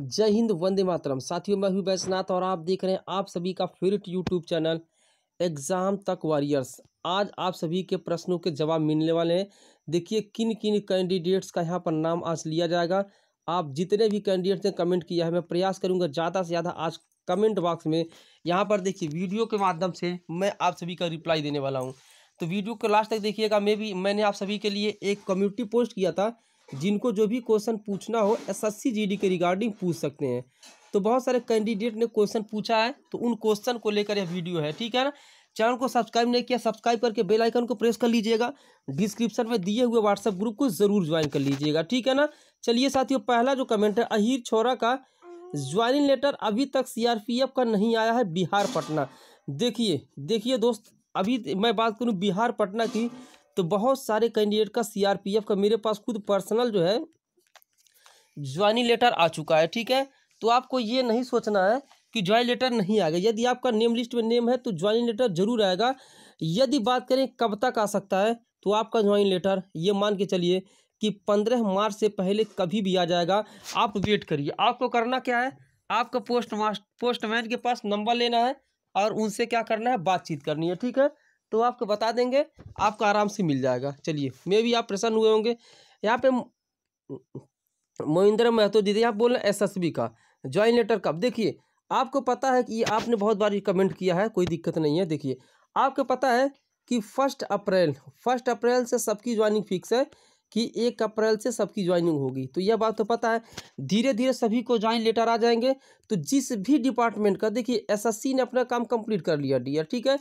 जय हिंद वंदे मातरम साथियों मैं हूं बैजनाथ और आप देख रहे हैं आप सभी का favourite YouTube channel exam Tak warriors आज आप सभी के प्रश्नों के जवाब मिलने वाले हैं देखिए किन किन कैंडिडेट्स का यहाँ पर नाम आज लिया जाएगा आप जितने भी कैंडिडेट्स ने कमेंट किया है मैं प्रयास करूँगा ज़्यादा से ज़्यादा आज कमेंट बॉक्स में यहाँ पर देखिए वीडियो के माध्यम से मैं आप सभी का रिप्लाई देने वाला हूँ तो वीडियो को लास्ट तक देखिएगा मैं भी मैंने आप सभी के लिए एक कम्युनिटी पोस्ट किया था जिनको जो भी क्वेश्चन पूछना हो एसएससी जीडी के रिगार्डिंग पूछ सकते हैं तो बहुत सारे कैंडिडेट ने क्वेश्चन पूछा है तो उन क्वेश्चन को लेकर यह वीडियो है ठीक है ना चैनल को सब्सक्राइब नहीं किया सब्सक्राइब करके बेल आइकन को प्रेस कर लीजिएगा डिस्क्रिप्शन में दिए हुए व्हाट्सएप ग्रुप को जरूर ज्वाइन कर लीजिएगा ठीक है ना चलिए साथियों पहला जो कमेंट है अहिर छोरा का ज्वाइनिंग लेटर अभी तक सी का नहीं आया है बिहार पटना देखिए देखिए दोस्त अभी मैं बात करूँ बिहार पटना की तो बहुत सारे कैंडिडेट का सीआरपीएफ का मेरे पास खुद पर्सनल जो है ज्वाइनिंग लेटर आ चुका है ठीक है तो आपको ये नहीं सोचना है कि ज्वाइन लेटर नहीं आएगा यदि आपका नेम लिस्ट में नेम है तो ज्वाइनिंग लेटर जरूर आएगा यदि बात करें कब तक आ सकता है तो आपका ज्वाइन लेटर ये मान के चलिए कि पंद्रह मार्च से पहले कभी भी आ जाएगा आप वेट करिए आपको करना क्या है आपका पोस्ट मास्ट पोस्टमैन के पास नंबर लेना है और उनसे क्या करना है बातचीत करनी है ठीक है तो आपको बता देंगे आपको आराम से मिल जाएगा चलिए मे भी आप प्रसन्न हुए होंगे यहाँ पे मोहिंद्र महतो दीदी यहाँ बोल रहे हैं का ज्वाइन लेटर कब देखिए आपको पता है कि आपने बहुत बार कमेंट किया है कोई दिक्कत नहीं है देखिए आपको पता है कि फर्स्ट अप्रैल फर्स्ट अप्रैल से सबकी ज्वाइनिंग फिक्स है कि एक अप्रैल से सबकी ज्वाइनिंग होगी तो यह बात तो पता है धीरे धीरे सभी को ज्वाइन लेटर आ जाएंगे तो जिस भी डिपार्टमेंट का देखिए एसएससी ने अपना काम कंप्लीट कर लिया डी ठीक है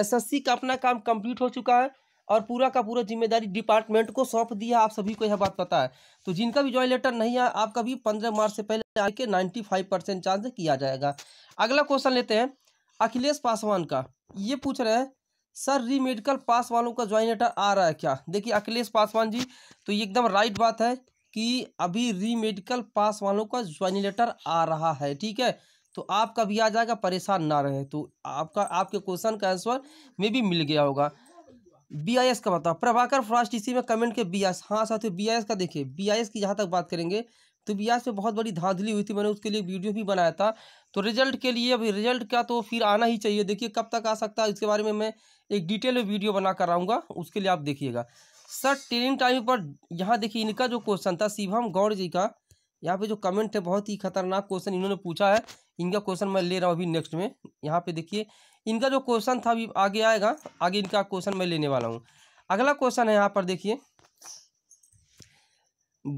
एसएससी का अपना काम कंप्लीट हो चुका है और पूरा का पूरा जिम्मेदारी डिपार्टमेंट को सौंप दिया आप सभी को यह बात पता है तो जिनका भी ज्वाइन लेटर नहीं है आपका भी पंद्रह मार्च से पहले आके नाइन्टी फाइव परसेंट चांस किया जाएगा अगला क्वेश्चन लेते हैं अखिलेश पासवान का ये पूछ रहे हैं सर री मेडिकल पास वालों का ज्वाइन लेटर आ रहा है क्या देखिए अखिलेश पासवान जी तो ये एकदम राइट बात है कि अभी री मेडिकल पास वालों का ज्वाइन लेटर आ रहा है ठीक है तो आपका भी आ जाएगा परेशान ना रहे तो आपका आपके क्वेश्चन का आंसर में भी मिल गया होगा बी आई एस का बताओ प्रभाकर फ्रास्ट इसी में कमेंट के बी आई एस हाँ साथियों बी आई एस का देखिए बी आई एस की जहाँ तक बात करेंगे तो बी आई एस में बहुत बड़ी धांधली हुई थी मैंने उसके लिए वीडियो भी बनाया था तो रिजल्ट के लिए अभी रिजल्ट का तो फिर आना ही चाहिए देखिए कब तक आ सकता है इसके बारे में मैं एक डिटेल में वीडियो बना कर आऊँगा उसके लिए आप देखिएगा सर ट्रेनिंग टाइम पर यहाँ देखिए इनका जो क्वेश्चन था शिवम गौड़ जी का यहाँ पे जो कमेंट है बहुत ही खतरनाक क्वेश्चन इन्होंने पूछा है इनका क्वेश्चन मैं ले रहा हूँ अभी नेक्स्ट में यहाँ पे देखिए इनका जो क्वेश्चन था अभी आगे आएगा आगे इनका क्वेश्चन मैं लेने वाला हूँ अगला क्वेश्चन है यहाँ पर देखिए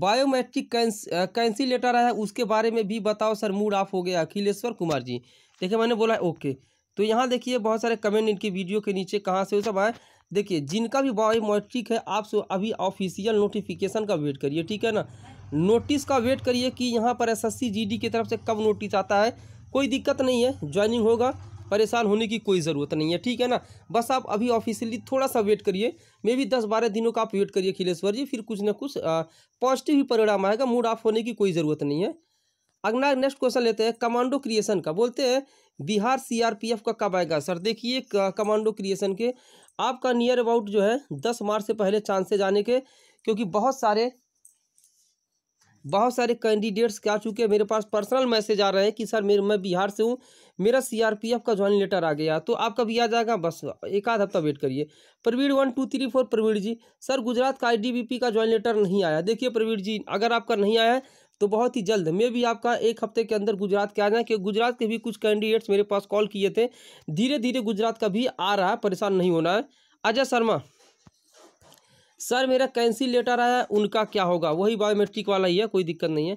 बायोमेट्रिक कैंस लेटर है उसके बारे में भी बताओ सर मूड ऑफ हो गया अखिलेश्वर कुमार जी देखिए मैंने बोला ओके तो यहाँ देखिए बहुत सारे कमेंट इनके वीडियो के नीचे कहाँ से वो सब आए देखिए जिनका भी बायोमेट्रिक है आप सो अभी ऑफिशियल नोटिफिकेशन का वेट करिए ठीक है ना नोटिस का वेट करिए कि यहाँ पर एसएससी जीडी की तरफ से कब नोटिस आता है कोई दिक्कत नहीं है ज्वाइनिंग होगा परेशान होने की कोई ज़रूरत नहीं है ठीक है ना बस आप अभी ऑफिशियली थोड़ा सा वेट करिए मे भी दस बारह दिनों का आप वेट करिए अखिलेश्वर जी फिर कुछ ना कुछ पॉजिटिव ही परिणाम आएगा मूड ऑफ होने की कोई ज़रूरत नहीं है अगला नेक्स्ट क्वेश्चन लेते हैं कमांडो क्रिएशन का बोलते हैं बिहार सीआरपीएफ का कब आएगा सर देखिए कमांडो क्रिएशन के आपका नियर अबाउट जो है दस मार्च से पहले चांसेज आने के क्योंकि बहुत सारे बहुत सारे कैंडिडेट्स के आ चुके हैं मेरे पास पर्सनल मैसेज आ रहे हैं कि सर मेरे मैं बिहार से हूँ मेरा सीआरपीएफ का ज्वाइन लेटर आ गया तो आप कभी आ जाएगा बस एक आध हफ्ता वेट करिए Praveen one two three four Praveen ji sir Gujarat का आईडीबीपी का ज्वाइन लेटर नहीं आया देखिए प्रवीण जी अगर आपका नहीं आया है तो बहुत ही जल्द मैं भी आपका एक हफ्ते के अंदर गुजरात के आ जाए क्योंकि गुजरात के भी कुछ कैंडिडेट्स मेरे पास कॉल किए थे धीरे धीरे गुजरात का भी आ रहा है परेशान नहीं होना है अजय शर्मा सर मेरा कैंसिल लेटर आया उनका क्या होगा वही बायोमेट्रिक वाला ही है कोई दिक्कत नहीं है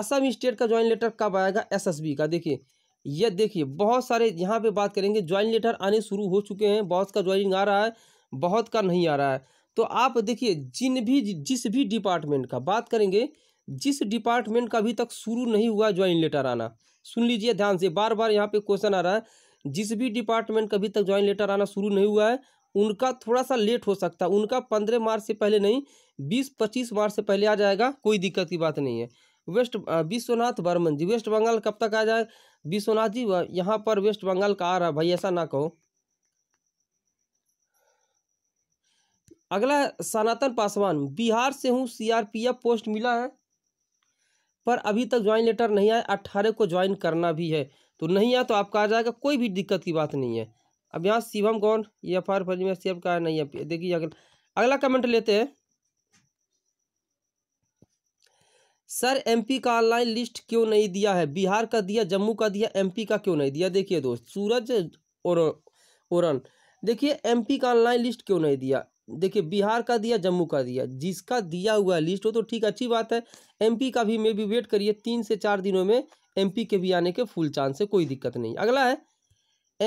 असम स्टेट का ज्वाइन लेटर कब आएगा एसएसबी का देखिए ये देखिए बहुत सारे यहाँ पे बात करेंगे ज्वाइन लेटर आने शुरू हो चुके हैं बहुत का ज्वाइनिंग आ रहा है बहुत का नहीं आ रहा है तो आप देखिए जिन भी जिस भी डिपार्टमेंट का बात करेंगे जिस डिपार्टमेंट का अभी तक शुरू नहीं हुआ ज्वाइन लेटर आना सुन लीजिए ध्यान से बार बार यहाँ पे क्वेश्चन आ रहा है जिस भी डिपार्टमेंट का अभी तक ज्वाइन लेटर आना शुरू नहीं हुआ है उनका थोड़ा सा लेट हो सकता है उनका पंद्रह मार्च से पहले नहीं बीस पच्चीस मार्च से पहले आ जाएगा कोई दिक्कत की बात नहीं है वेस्ट विश्वनाथ बर्मन जी वेस्ट बंगाल कब तक आ जाए विश्वनाथ जी यहाँ पर वेस्ट बंगाल का आ रहा भाई ऐसा ना कहो अगला सनातन पासवान बिहार से हूँ सीआरपीएफ पोस्ट मिला है पर अभी तक ज्वाइन लेटर नहीं आया अट्ठारह को ज्वाइन करना भी है तो नहीं आया तो आपका आ जाएगा कोई भी दिक्कत की बात नहीं है अब यहाँ शिवम कौन ये एफ आर फर्जी में शिवम का नहीं है देखिए अगला अगला कमेंट लेते हैं सर एमपी का ऑनलाइन लिस्ट क्यों नहीं दिया है बिहार का दिया जम्मू का दिया एमपी का क्यों नहीं दिया देखिए दोस्त सूरज और ओरन देखिए एमपी का ऑनलाइन लिस्ट क्यों नहीं दिया देखिए बिहार का दिया जम्मू का दिया जिसका दिया हुआ लिस्ट हो तो ठीक अच्छी बात है एमपी का भी मे भी वेट करिए तीन से चार दिनों में एमपी के भी आने के फुल चांस है कोई दिक्कत नहीं अगला है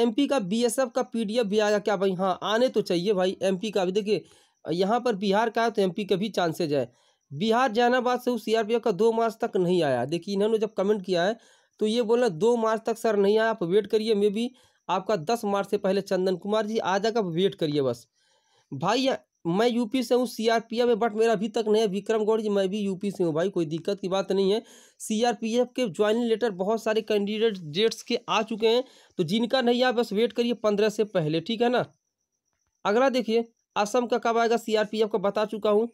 एमपी का बीएसएफ का पीडीएफ भी आएगा क्या भाई हाँ आने तो चाहिए भाई एमपी का भी देखिए यहाँ पर बिहार का है तो एमपी का भी चांसेज है बिहार जहानाबाद से उस सीआरपीएफ का दो मार्च तक नहीं आया देखिए इन्होंने जब कमेंट किया है तो ये बोला दो मार्च तक सर नहीं आया आप वेट करिए मे भी आपका दस मार्च से पहले चंदन कुमार जी आ जाएगा वेट करिए बस भाई मैं यूपी से हूँ सीआरपीएफ में बट मेरा अभी तक नहीं है विक्रम गौड़ जी मैं भी यूपी से हूँ भाई कोई दिक्कत की बात नहीं है सीआरपीएफ के ज्वाइनिंग लेटर बहुत सारे कैंडिडेट डेट्स के आ चुके हैं तो जिनका नहीं आया बस वेट करिए पंद्रह से पहले ठीक है ना अगला देखिए असम का कब आएगा एफ का बता चुका हूँ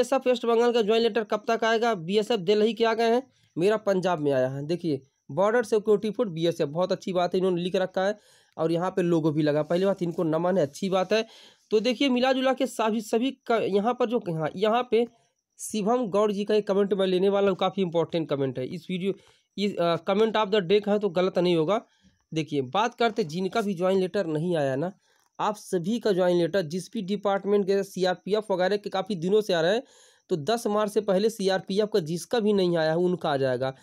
एफ वेस्ट बंगाल का ज्वाइन लेटर कब तक आएगा बी एफ दिल्ली के आ गए हैं मेरा पंजाब में आया है देखिए बॉर्डर सिक्योरिटी एस एफ बहुत अच्छी बात है इन्होंने लिख रखा है और यहाँ पे लोगो भी लगा पहली बात इनको नमन है अच्छी बात है तो देखिए मिला जुला के सभी सभी यहाँ पर जो यहाँ यहाँ पे शिवम गौड़ जी का एक कमेंट मैं लेने वाला हूँ काफ़ी इंपॉर्टेंट कमेंट है इस वीडियो इस आ, कमेंट ऑफ द डे का है तो गलत नहीं होगा देखिए बात करते जिनका भी ज्वाइन लेटर नहीं आया ना आप सभी का ज्वाइन लेटर जिस भी डिपार्टमेंट के सी वगैरह के काफ़ी दिनों से आ रहे हैं तो दस मार्च से पहले सी का जिसका भी नहीं आया है उनका आ जाएगा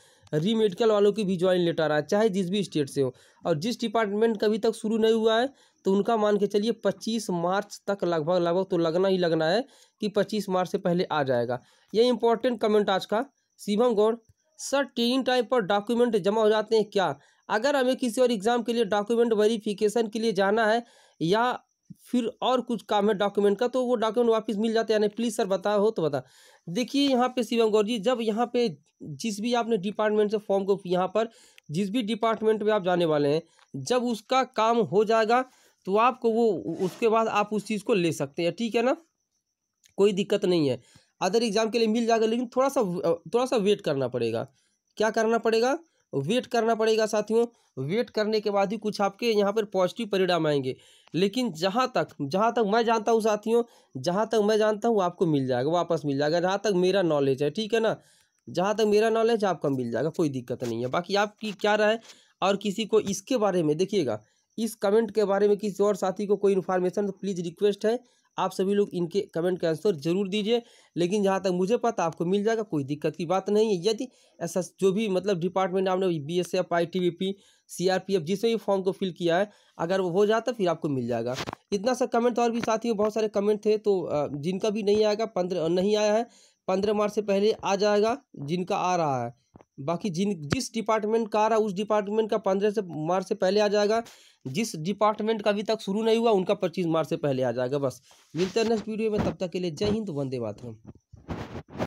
री मेडिकल वालों की भी ज्वाइन लेटर आ रहा चाहे जिस भी स्टेट से हो और जिस डिपार्टमेंट का अभी तक शुरू नहीं हुआ है तो उनका मान के चलिए 25 मार्च तक लगभग लगभग तो लगना ही लगना है कि 25 मार्च से पहले आ जाएगा ये इंपॉर्टेंट कमेंट आज का Shivam Gaur sir training time पर डॉक्यूमेंट जमा हो जाते हैं क्या अगर हमें किसी और एग्ज़ाम के लिए डॉक्यूमेंट वेरिफिकेशन के लिए जाना है या फिर और कुछ काम है डॉक्यूमेंट का तो वो डॉक्यूमेंट वापस मिल जाता है यानी प्लीज़ सर बताओ हो तो बता देखिए यहाँ पे शिवम गौर जी जब यहाँ पे जिस भी आपने डिपार्टमेंट से फॉर्म को यहाँ पर जिस भी डिपार्टमेंट में आप जाने वाले हैं जब उसका काम हो जाएगा तो आपको वो उसके बाद आप उस चीज़ को ले सकते हैं ठीक है ना कोई दिक्कत नहीं है अदर एग्ज़ाम के लिए मिल जाएगा लेकिन थोड़ा सा थोड़ा सा वेट करना पड़ेगा क्या करना पड़ेगा वेट करना पड़ेगा साथियों वेट करने के बाद ही कुछ आपके यहाँ पर पॉजिटिव परिणाम आएंगे लेकिन जहाँ तक जहाँ तक मैं जानता हूँ साथियों जहाँ तक मैं जानता हूँ आपको मिल जाएगा वापस मिल जाएगा जहाँ तक मेरा नॉलेज है ठीक है ना जहाँ तक मेरा नॉलेज है आपका मिल जाएगा कोई दिक्कत नहीं है बाकी आपकी क्या राय और किसी को इसके बारे में देखिएगा इस कमेंट के बारे में किसी और साथी को कोई इन्फॉर्मेशन तो प्लीज़ रिक्वेस्ट है आप सभी लोग इनके कमेंट का आंसर जरूर दीजिए लेकिन जहाँ तक मुझे पता आपको मिल जाएगा कोई दिक्कत की बात नहीं है यदि ऐसा जो भी मतलब डिपार्टमेंट आपने B S F I T B P C R P F जिसमें भी फॉर्म को फिल किया है अगर वो हो जाता फिर आपको मिल जाएगा इतना सा कमेंट और भी साथियों बहुत सारे कमेंट थे तो जिनका भी नहीं आएगा पंद्रह नहीं आया है पंद्रह मार्च से पहले आ जाएगा जिनका आ रहा है बाकी जिन जिस डिपार्टमेंट का आ रहा उस डिपार्टमेंट का पंद्रह से मार्च से पहले आ जाएगा जिस डिपार्टमेंट का अभी तक शुरू नहीं हुआ उनका पच्चीस मार्च से पहले आ जाएगा बस मिलते हैं नेक्स्ट वीडियो में तब तक के लिए जय हिंद वंदे मातरम